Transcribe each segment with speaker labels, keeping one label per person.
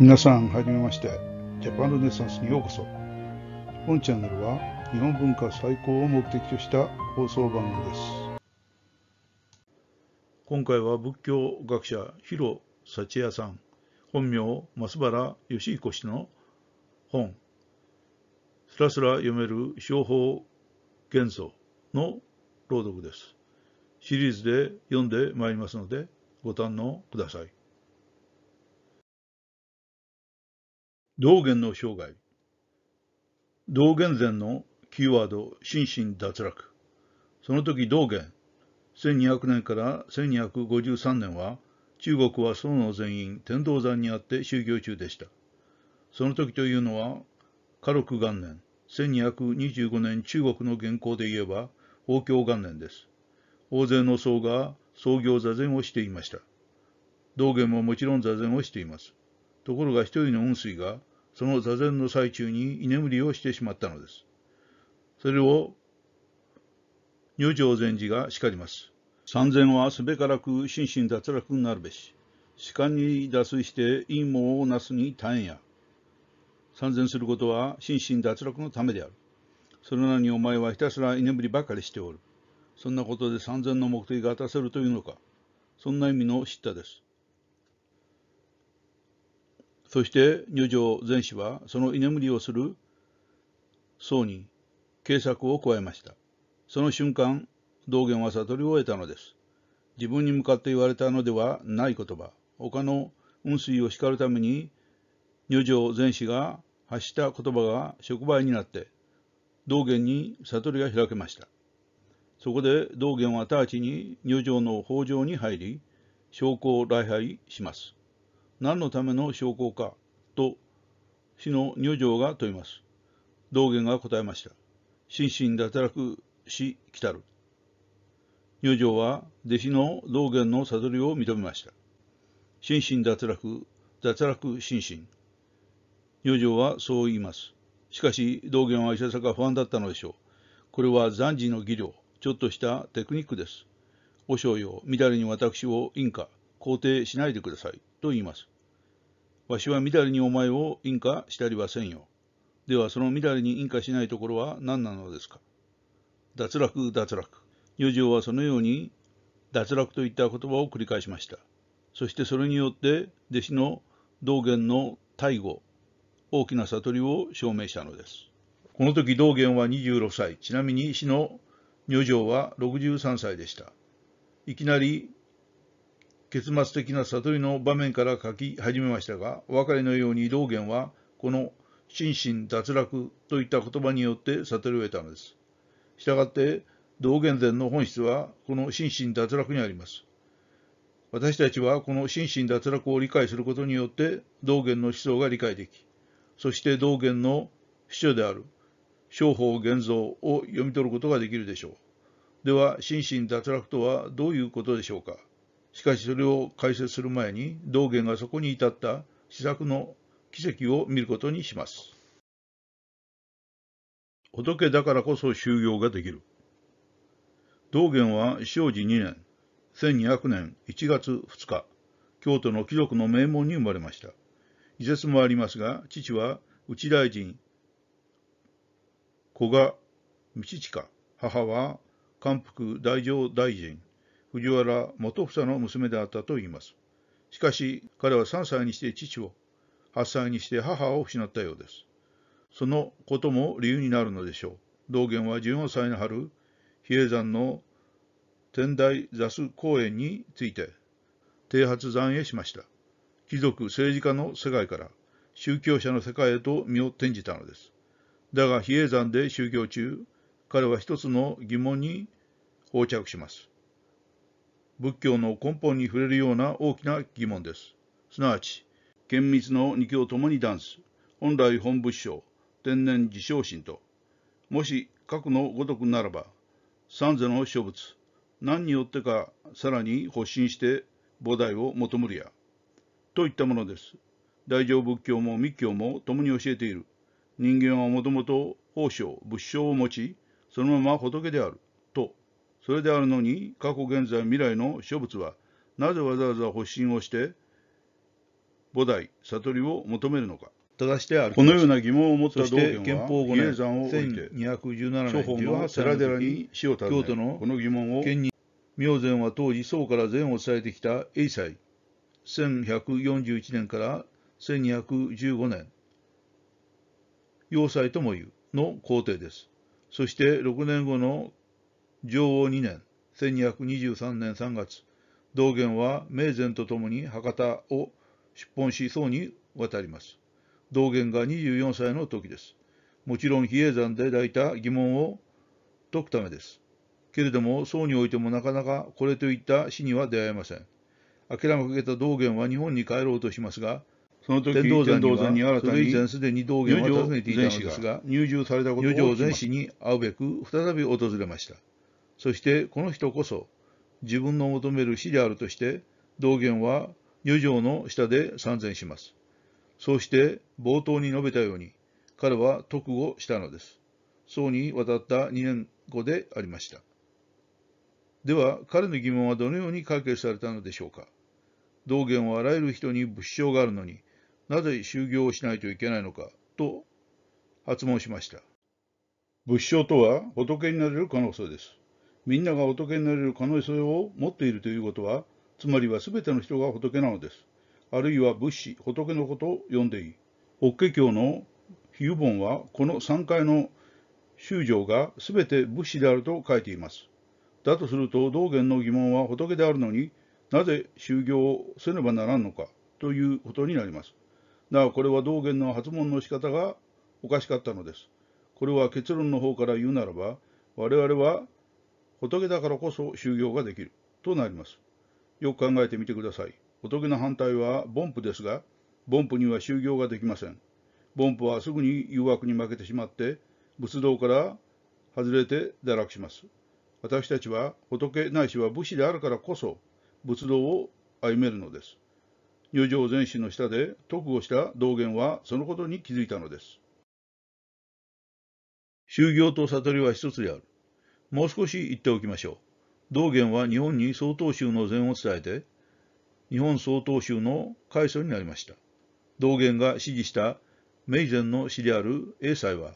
Speaker 1: 皆さん、はじめまして。ジャパンルネサンスにようこそ。本チャンネルは、日本文化再興を目的とした放送番組です。今回は仏教学者、広幸也さん、本名、増原義彦氏の本、すらすら読める商法元素の朗読です。シリーズで読んでまいりますので、ご堪能ください。道元の生涯道元禅のキーワード心身脱落その時道元1200年から1253年は中国は宋の全員天道山にあって修行中でしたその時というのは家禄元年1225年中国の元寇で言えば法教元年です大勢の僧が創業座禅をしていました道元ももちろん座禅をしていますところが一人の運水が、その座禅の最中に居眠りをしてしまったのです。それを、女上禅師が叱ります。三禅はすべからく心身脱落になるべし。士官に脱水して陰謀をなすに大変や。参禅することは心身脱落のためである。それなのにお前はひたすら居眠りばかりしておる。そんなことで参禅の目的が果たせるというのか。そんな意味の叱咤です。そして女上前氏はその居眠りをする僧に警策を加えました。その瞬間、道元は悟りを得たのです。自分に向かって言われたのではない言葉、他の雲水を叱るために、女上前氏が発した言葉が触媒になって、道元に悟りが開けました。そこで道元は直ちに女上の法上に入り、証拠を礼拝します。何のための証拠かと死の女嬢が問います。道元が答えました。心身脱落し来たる。女嬢は弟子の道元の悟りを認めました。心身脱落、脱落心身。女嬢はそう言います。しかし道元はいささか不安だったのでしょう。これは暫時の技量、ちょっとしたテクニックです。和尚よ、乱れに私を因果、肯定しないでください、と言います。わしはみだりにお前を因果したりはせんよ。では、そのみだりに因果しないところは何なのですか脱落、脱落。余剰はそのように脱落といった言葉を繰り返しました。そしてそれによって弟子の道元の大悟、大きな悟りを証明したのです。この時道元は26歳、ちなみに死の女嬢は63歳でした。いきなり結末的な悟りの場面から書き始めましたが、お分かりのように道元は、この心身脱落といった言葉によって悟りを得たのです。したがって、道元禅の本質は、この心身脱落にあります。私たちはこの心身脱落を理解することによって道元の思想が理解でき、そして道元の秘書である商法現像を読み取ることができるでしょう。では、心身脱落とはどういうことでしょうかしかしそれを解説する前に道元がそこに至った施作の奇跡を見ることにします。仏だからこそ修行ができる。道元は正時2年、1200年1月2日、京都の貴族の名門に生まれました。遺説もありますが、父は内大臣、古賀道親、母は官福大乗大臣、藤原元房の娘であったといいます。しかし、彼は3歳にして父を、8歳にして母を失ったようです。そのことも理由になるのでしょう。道元は14歳の春、比叡山の天台座主公園について、剃髪山へしました。貴族、政治家の世界から宗教者の世界へと身を転じたのです。だが比叡山で宗教中、彼は一つの疑問に横着します。仏教の根本に触れるような大きな疑問です。すなわち、厳密の二教ともにダンス、本来本仏性、天然自称心と、もし核のごとくならば、三世の諸仏、何によってかさらに発信して菩提を求むるや、といったものです。大乗仏教も密教も共に教えている。人間はもともと法性、仏性を持ち、そのまま仏である。それであるのに、過去、現在、未来の諸仏は、なぜわざわざ発信をして、菩提、悟りを求めるのか。正してあるこのような疑問を持った道元は、比叡山を置いて、諸法は寺々に死を京都のこの疑問を、明禅は当時、宋から禅を伝えてきた栄西、1141年から1215年、要塞ともいうの皇帝です。そして6年後の上王2年、1223年3月、道元は明前とともに博多を出奔し、宋に渡ります。道元が24歳の時です。もちろん比叡山で抱いた疑問を解くためです。けれども、宋においてもなかなかこれといった死には出会えません。諦めかけた道元は日本に帰ろうとしますが、その時天道山にはたに以前すでに道元を訪ねていたのですが、入場されたことを前史に会うべく再び訪れました。そしてこの人こそ自分の求める死であるとして道元は余剰の下で参戦します。そうして冒頭に述べたように彼は特をしたのです。僧に渡った2年後でありました。では彼の疑問はどのように解決されたのでしょうか。道元はあらゆる人に物証があるのになぜ修行をしないといけないのかと発問しました。仏性とは仏になれる可能性です。みんなが仏になれる可能性を持っているということは、つまりは全ての人が仏なのです。あるいは仏師、仏のことを呼んでいい。法華経の比喩本は、この3回の宗条が全て仏師であると書いています。だとすると、道元の疑問は仏であるのになぜ修行をせねばならんのかということになります。なお、これは道元の発問の仕方がおかしかったのです。これは結論の方から言うならば、我々は仏だからこそ修行ができるとなります。よく考えてみてください。仏の反対は凡夫ですが、凡夫には修行ができません。凡夫はすぐに誘惑に負けてしまって、仏道から外れて堕落します。私たちは仏ないしは武士であるからこそ、仏道を歩めるのです。入場前身の下で特護した道元はそのことに気づいたのです。修行と悟りは一つである。もう少し言っておきましょう。道元は日本に曹洞宗の禅を伝えて、日本曹洞宗の開祖になりました。道元が支持した明禅の師である英才は、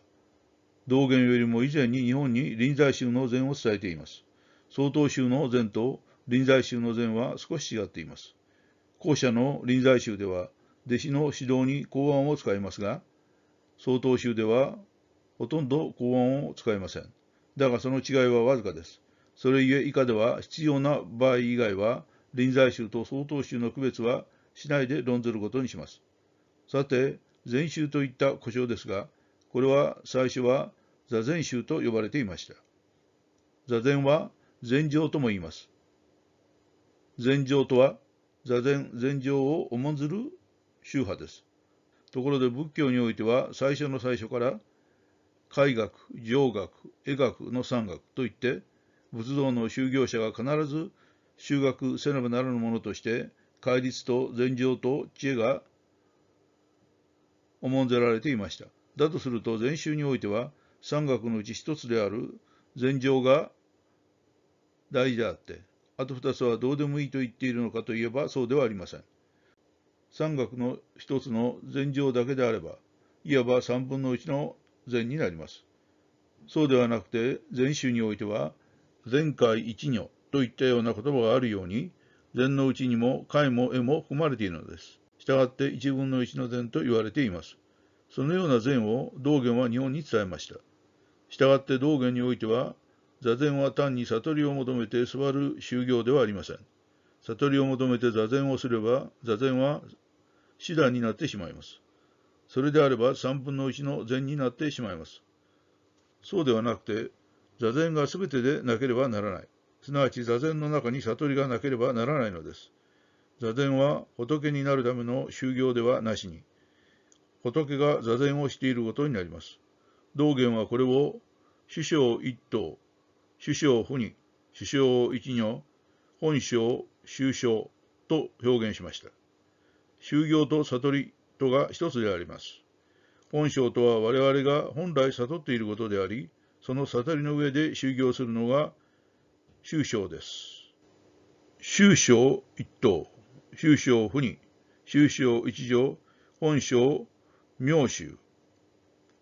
Speaker 1: 道元よりも以前に日本に臨済宗の禅を伝えています。曹洞宗の禅と臨済宗の禅は少し違っています。後者の臨済宗では、弟子の指導に公案を使いますが、曹洞宗ではほとんど公案を使いません。だがその違いはわずかです。それゆえ以下では必要な場合以外は臨済宗と曹洞宗の区別はしないで論ずることにします。さて、禅宗といった故障ですが、これは最初は座禅宗と呼ばれていました。座禅は禅定とも言います。禅定とは座禅、禅定を重んずる宗派です。ところで仏教においては最初の最初から絵学、上学、絵学の三学といって、仏道の修行者が必ず修学せねばならぬものとして、戒律と禅情と知恵が重んぜられていました。だとすると、禅宗においては、三学のうち一つである禅情が大事であって、あと二つはどうでもいいと言っているのかといえばそうではありません。三学の一つの禅情だけであれば、いわば三分の一の善になります。そうではなくて、禅宗においては、前界一如といったような言葉があるように、禅のうちにも戒も絵も含まれているのです。従って一分の一の禅と言われています。そのような善を道元は日本に伝えました。従って道元においては、座禅は単に悟りを求めて座る修行ではありません。悟りを求めて座禅をすれば、座禅は手段になってしまいます。それであれば3分の1の善になってしまいます。そうではなくて、座禅が全てでなければならない。すなわち座禅の中に悟りがなければならないのです。座禅は仏になるための修行ではなしに、仏が座禅をしていることになります。道元はこれを、首相一党、首相不二、首相一女、本性修正と表現しました。修行と悟りとが一つであります。本性とは我々が本来悟っていることであり、その悟りの上で修行するのが修性です。修性一等、修性不二、修性一条、本性妙宗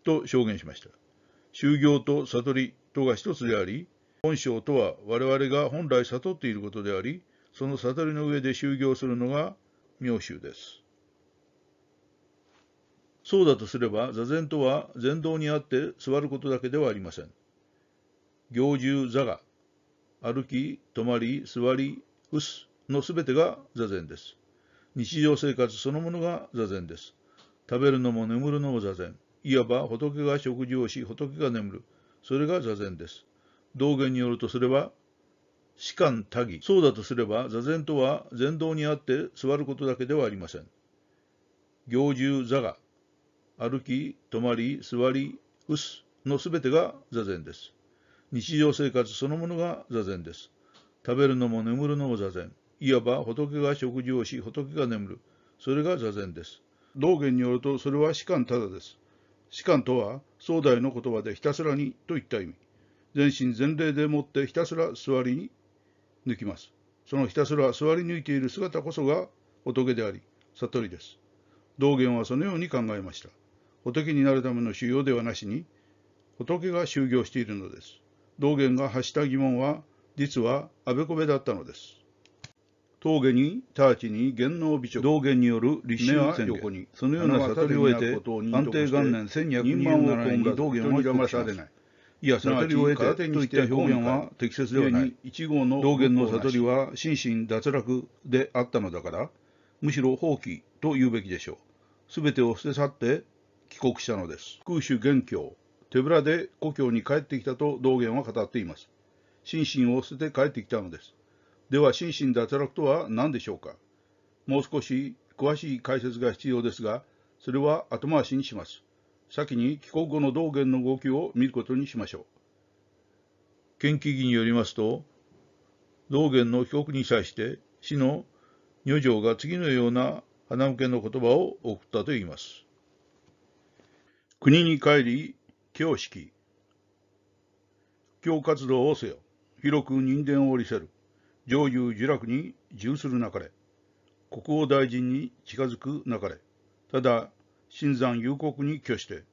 Speaker 1: と証言しました。修行と悟りとが一つであり、本性とは我々が本来悟っていることであり、その悟りの上で修行するのが妙宗です。そうだとすれば、座禅とは禅道にあって座ることだけではありません。行住座が、歩き、止まり、座り、うすのすべてが座禅です。日常生活そのものが座禅です。食べるのも眠るのも座禅。いわば仏が食事をし、仏が眠る。それが座禅です。道元によるとすれば、士官多義。そうだとすれば、座禅とは禅道にあって座ることだけではありません。行住座が、歩き、止まり、座り、うすのすべてが座禅です。日常生活そのものが座禅です。食べるのも眠るのも座禅。いわば仏が食事をし、仏が眠る。それが座禅です。道元によると、それは士官ただです。士官とは、壮大の言葉でひたすらにといった意味。全身全霊でもってひたすら座りに抜きます。そのひたすら座り抜いている姿こそが仏であり、悟りです。道元はそのように考えました。仏になるための修行ではなしに、仏が修行しているのです。道元が発した疑問は、実はあべこべだったのです。峠に、直ちに、元能美直、道元による立身宣言、にそのような悟りを得て、安定元年1200人を年に道元は騙されない。いや、悟りを得てといった表現は適切ではない。一号の道元の悟りは心身脱落であったのだから、むしろ放棄と言うべきでしょう。すべてを捨て去って帰国したのです。空襲元凶、手ぶらで故郷に帰ってきたと道元は語っています。心身を捨てて帰ってきたのです。では、心身脱落とは何でしょうかもう少し詳しい解説が必要ですが、それは後回しにします。先に帰国後の道元の動きを見ることにしましょう。研究議によりますと、道元の帰国に際して、死の女嬢が次のような花向けの言葉を送ったといいます。国に帰り、教式。教活動をせよ。広く人間を降りせる。上流呪楽に従するなかれ。国王大臣に近づくなかれ。ただ、新山有国に挙して、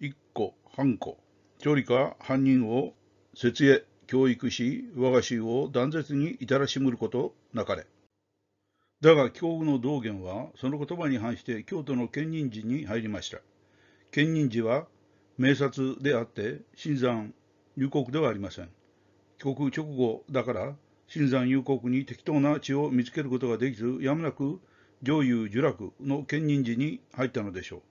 Speaker 1: 一個、半個、調理か犯人を設営、教育し、我が衆を断絶に至らしむることなかれ。だが、教具の道元は、その言葉に反して、京都の県人寺に入りました。建仁寺は名刹であって新山入国ではありません。帰国直後だから新山入国に適当な地を見つけることができずやむなく上遊呪楽の建仁寺に入ったのでしょう。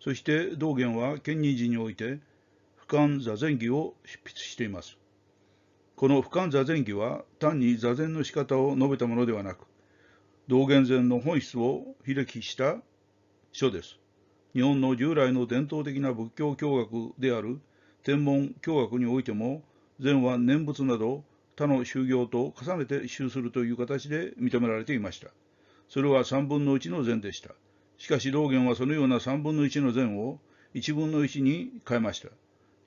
Speaker 1: そして道元は建仁寺において俯瞰座禅儀を執筆しています。この俯瞰座禅儀は単に座禅の仕方を述べたものではなく、道元禅の本質を披きした書です。日本の従来の伝統的な仏教教学である天文教学においても禅は念仏など他の修行と重ねて修するという形で認められていましたそれは3分の1の禅でしたしかし道元はそのような3分の1の禅を1分の1に変えました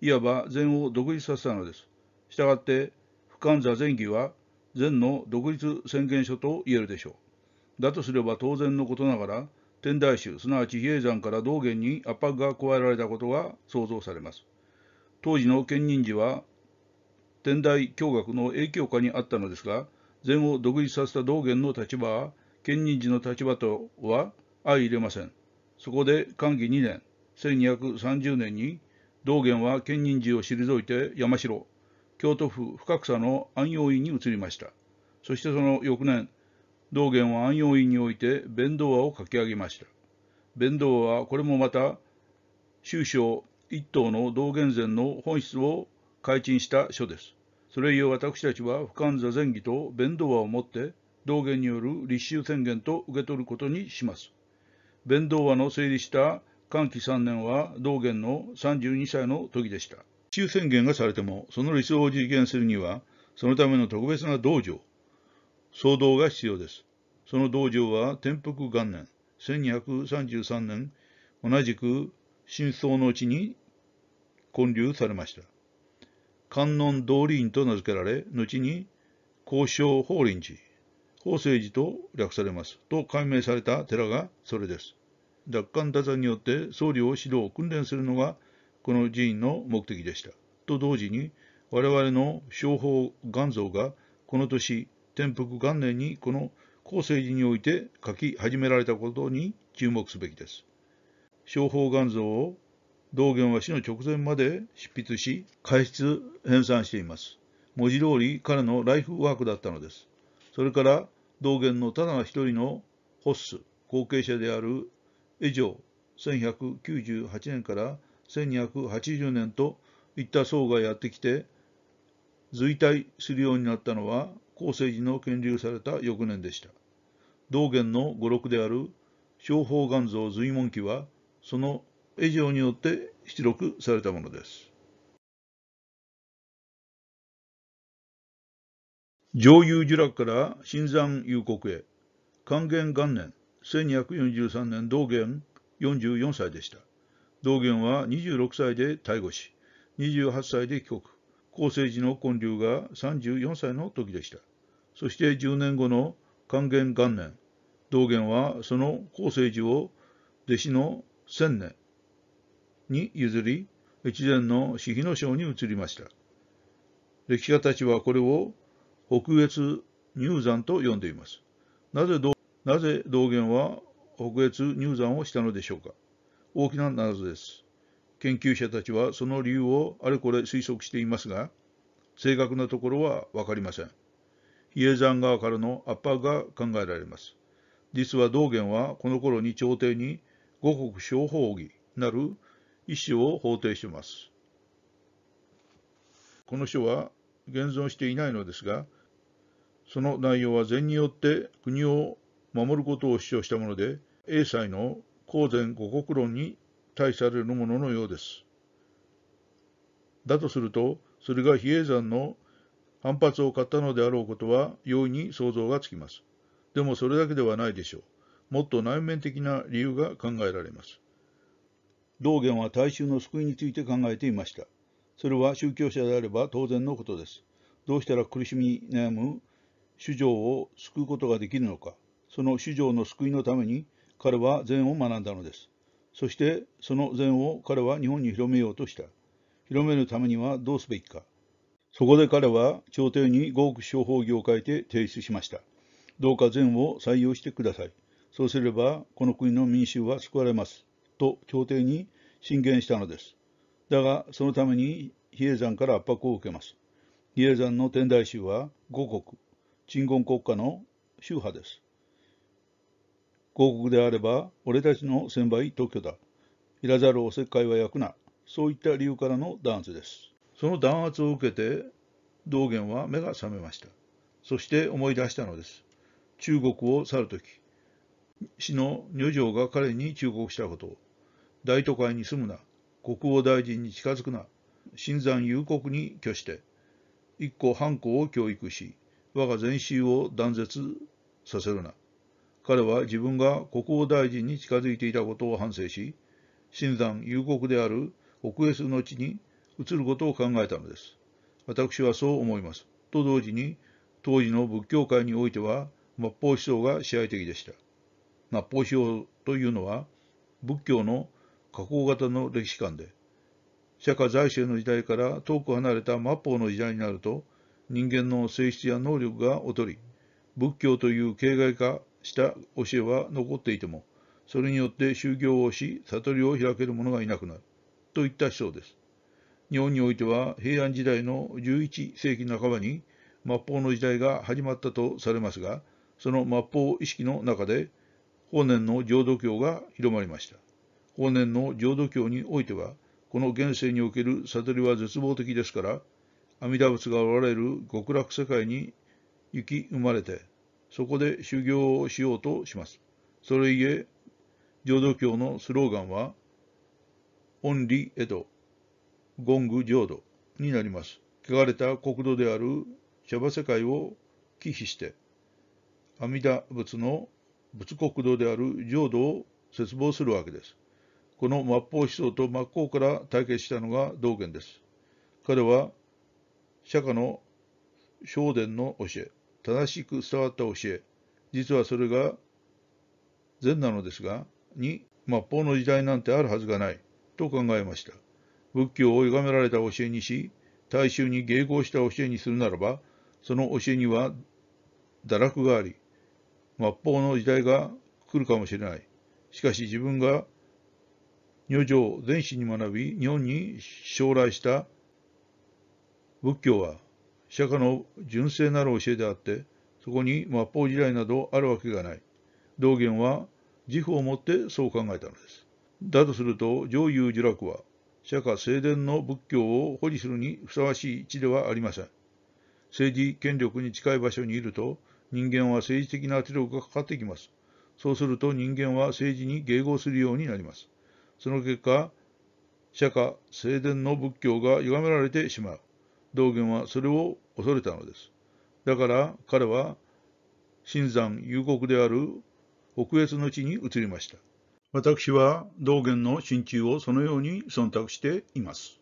Speaker 1: いわば禅を独立させたのですしたがって不完座禅儀は禅の独立宣言書と言えるでしょうだとすれば当然のことながら天台宗すなわち比叡山から道元に圧迫が加えられたことが想像されます当時の建仁寺は天台教学の影響下にあったのですが禅を独立させた道元の立場は建仁寺の立場とは相入れませんそこで寛義2年1230年に道元は建仁寺を退いて山城京都府深草の安養院に移りましたそしてその翌年道元は安養院において弁道話を書き上げました。弁道話はこれもまた、宗将一党の道元禅の本質を改陳した書です。それゆえ私たちは不完座禅儀と弁道話をもって道元による立衆宣言と受け取ることにします。弁道話の成立した歓喜3年は道元の32歳の時でした。立衆宣言がされてもその理想を実現するにはそのための特別な道場騒動が必要です。その道場は天福元年、1233年、同じく真相のうちに建立されました。観音道理院と名付けられ、後に交渉法輪寺、法政寺と略されます。と改名された寺がそれです。奪還打算によって僧侶を指導、訓練するのがこの寺院の目的でした。と同時に、我々の商法元像がこの年、天福元年にこの後世寺において書き始められたことに注目すべきです。商法元像を道元は死の直前まで執筆し、解出編纂しています。文字通り彼のライフワークだったのです。それから道元のただの一人のホッス、後継者である以上1198年から1280年といった層がやってきて、随体するようになったのは後世寺の建立された翌年でした。道元の語録である商法願像随文記は、その絵上によって出録されたものです。上遊呪楽から新山幽国へ。還元元年、1243年道元44歳でした。道元は26歳で逮捕し、28歳で帰国。後世寺の建立が34歳の時でした。そして10年後の還元元年、道元はその後世寺を弟子の千年に譲り、越前の私費の省に移りました。歴史家たちはこれを北越入山と呼んでいます。なぜ道なぜ道元は北越入山をしたのでしょうか大きな謎です。研究者たちはその理由をあれこれ推測していますが、正確なところは分かりません。比叡山側からの圧迫が考えられます。実は道元はこの頃に朝廷に五国小法義なる意思を法定します。この書は現存していないのですが、その内容は禅によって国を守ることを主張したもので、英才の公然五国論に対されるもののようです。だとすると、それが比叡山の反発を買ったのであろうことは容易に想像がつきます。でもそれだけではないでしょう。もっと内面的な理由が考えられます。道元は大衆の救いについて考えていました。それは宗教者であれば当然のことです。どうしたら苦しみ悩む主情を救うことができるのか。その主情の救いのために彼は禅を学んだのです。そしてその禅を彼は日本に広めようとした。広めるためにはどうすべきか。そこで彼は朝廷に5億商法業を書いて提出しました。どうか善を採用してください。そうすればこの国の民衆は救われます。と朝廷に進言したのです。だがそのために比叡山から圧迫を受けます。比叡山の天台宗は五国、鎮魂国家の宗派です。五国であれば俺たちの先輩特許だ。いらざるおせっかいは焼くな。そういった理由からのダンスです。その弾圧を受けて道元は目が覚めました。そして思い出したのです。中国を去る時、死の女嬢が彼に忠告したことを、大都会に住むな、国王大臣に近づくな、新山有国に挙して、一個半個を教育し、我が全身を断絶させるな。彼は自分が国王大臣に近づいていたことを反省し、新山有国である奥江洲の地に移ることを考えたのです。私はそう思います。と同時に、当時の仏教界においては、末法思想が支配的でした。末法思想というのは、仏教の加工型の歴史観で、釈迦財政の時代から遠く離れた末法の時代になると、人間の性質や能力が劣り、仏教という形骸化した教えは残っていても、それによって修行をし、悟りを開ける者がいなくなる、といった思想です。日本においては平安時代の11世紀半ばに末法の時代が始まったとされますが、その末法意識の中で、法然の浄土教が広まりました。法然の浄土教においては、この現世における悟りは絶望的ですから、阿弥陀仏がおられる極楽世界に行き生まれて、そこで修行をしようとします。それゆえ、浄土教のスローガンは、オンリーエド、ゴング浄土になります。汚れた国土であるシャバ世界を忌避して、阿弥陀仏の仏国土である浄土を切望するわけです。この末法思想と真っ向から対決したのが道元です。彼は、釈迦の正殿の教え、正しく伝わった教え、実はそれが善なのですが、に、末法の時代なんてあるはずがない、と考えました。仏教を歪められた教えにし、大衆に迎合した教えにするならば、その教えには堕落があり、末法の時代が来るかもしれない。しかし自分が女上全史に学び、日本に将来した仏教は、釈迦の純正なる教えであって、そこに末法時代などあるわけがない。道元は自負を持ってそう考えたのです。だとすると、上優呪落は、釈迦聖伝の仏教を保持するにふさわしい地ではありません。政治、権力に近い場所にいると、人間は政治的な圧力がかかってきます。そうすると人間は政治に迎合するようになります。その結果、釈迦、聖伝の仏教が歪められてしまう。道元はそれを恐れたのです。だから彼は、新山有国である北越の地に移りました。私は道元の心中をそのように忖度しています。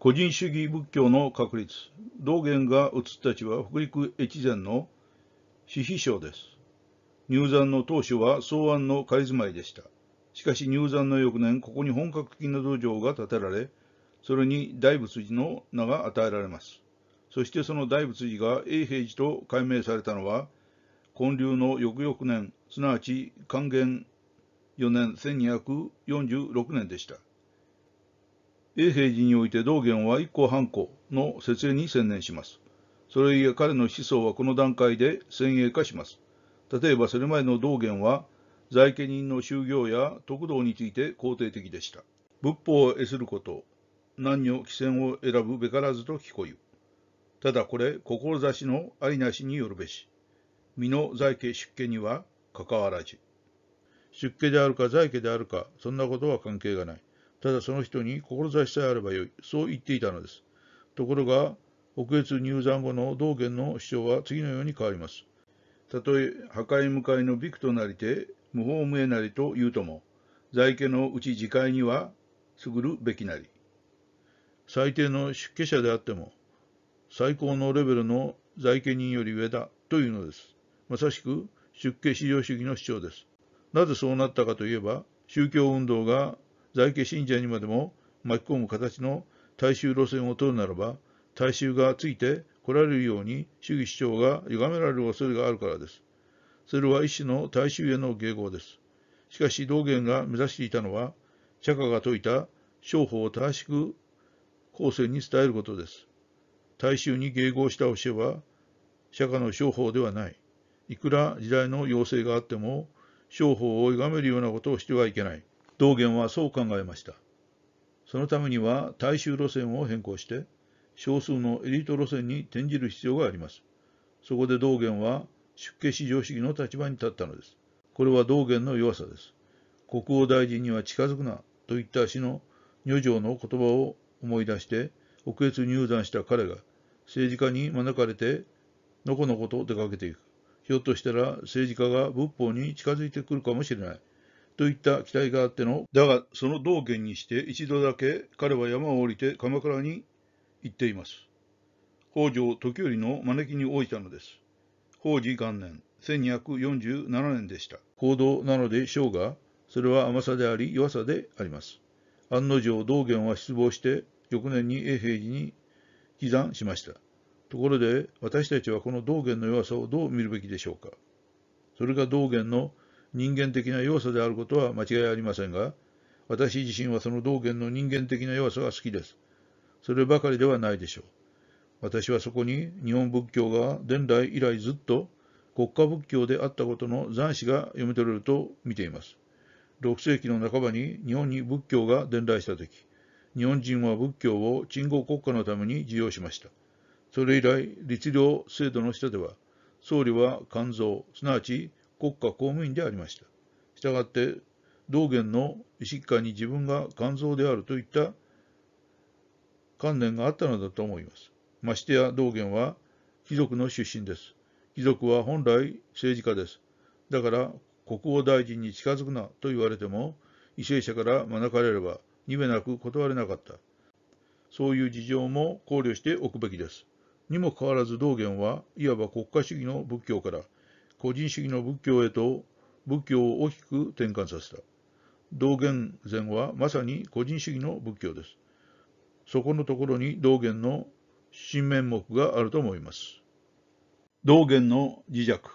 Speaker 1: 個人主義仏教の確立。道元が移った地は北陸越前の私費省です。入山の当初は草案の仮住まいでした。しかし入山の翌年、ここに本格的な道場が建てられ、それに大仏寺の名が与えられます。そしてその大仏寺が永平寺と改名されたのは、建立の翌々年、すなわち還元4年1246年でした。永平寺において道元は一個半個の設営に専念します。それゆえ彼の思想はこの段階で先鋭化します。例えばそれ前の道元は、在家人の修行や得道について肯定的でした。仏法を得すること、何女貴船を選ぶべからずと聞こゆ。ただこれ、志のありなしによるべし。身の在家出家には関わらず。出家であるか在家であるか、そんなことは関係がない。ただその人に志さえあればよい。そう言っていたのです。ところが、北越入山後の道元の主張は次のように変わります。たとえ、破壊向かいのビクとなりて、無法無えなりと言うとも、在家のうち自戒には優るべきなり。最低の出家者であっても、最高のレベルの在家人より上だというのです。まさしく出家至上主義の主張です。なぜそうなったかといえば、宗教運動が在家信者にまでも巻き込む形の大衆路線を取るならば、大衆がついて来られるように主義主張が歪められる恐れがあるからです。それは一種の大衆への迎合です。しかし道元が目指していたのは、釈迦が説いた商法を正しく後世に伝えることです。大衆に迎合した教えは、釈迦の商法ではない。いくら時代の要請があっても、商法を歪めるようなことをしてはいけない。道元はそう考えました。そのためには大衆路線を変更して、少数のエリート路線に転じる必要があります。そこで道元は出家至上主義の立場に立ったのです。これは道元の弱さです。国王大臣には近づくなといった足の女条の言葉を思い出して、北越入山した彼が政治家に招かれて、のこのこと出かけていく。ひょっとしたら政治家が仏法に近づいてくるかもしれない。といった期待があっての、だがその道元にして一度だけ彼は山を降りて鎌倉に行っています。北条時頼の招きに応じたのです。法治元年、1247年でした。行動なので生が、それは甘さであり弱さであります。案の定道元は失望して、翌年に永平寺に帰山しました。ところで、私たちはこの道元の弱さをどう見るべきでしょうか。それが道元の人間的な弱さであることは間違いありませんが、私自身はその道元の人間的な弱さが好きです。そればかりではないでしょう。私はそこに日本仏教が伝来以来ずっと国家仏教であったことの残滓が読み取れると見ています。6世紀の半ばに日本に仏教が伝来した時、日本人は仏教を鎮護国家のために受容しました。それ以来、律令制度の下では、総理は肝臓、すなわち国家公務員でありました。したがって、道元の意識下に自分が肝臓であるといった観念があったのだと思います。ましてや道元は貴族の出身です。貴族は本来政治家です。だから国王大臣に近づくなと言われても、為政者からかれれば、にべなく断れなかった。そういう事情も考慮しておくべきです。にもかかわらず道元はいわば国家主義の仏教から個人主義の仏教へと仏教を大きく転換させた。道元禅はまさに個人主義の仏教です。そこのところに道元の新面目があると思います。道元の自弱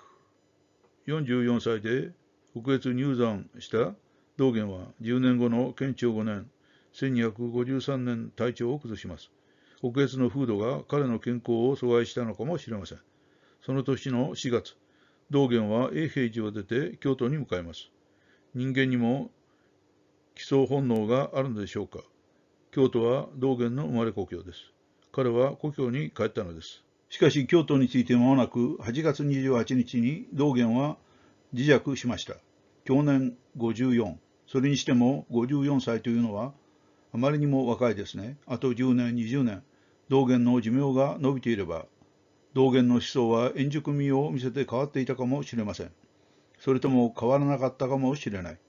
Speaker 1: 44歳で北越入山した道元は10年後の県庁5年1253年体調を崩します。北越の風土が彼の健康を阻害したのかもしれません。その年の4月、道元は永平寺を出て京都に向かいます。人間にも基礎本能があるのでしょうか。京都は道元の生まれ故郷です。彼は故郷に帰ったのです。しかし京都について間もなく8月28日に道元は自弱しました。去年54。それにしても54歳というのはあまりにも若いですね。あと10年、20年、道元の寿命が伸びていれば道元の思想は円熟味を見せて変わっていたかもしれませんそれとも変わらなかったかもしれない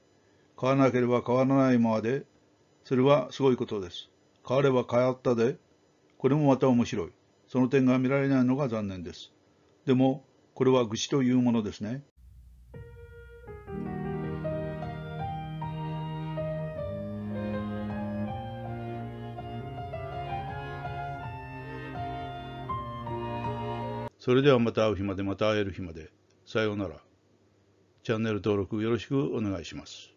Speaker 1: 変わらなければ変わらないままでそれはすごいことです変われば変わったでこれもまた面白いその点が見られないのが残念ですでもこれは愚痴というものですねそれではまた会う日までまた会える日まで。さようなら。チャンネル登録よろしくお願いします。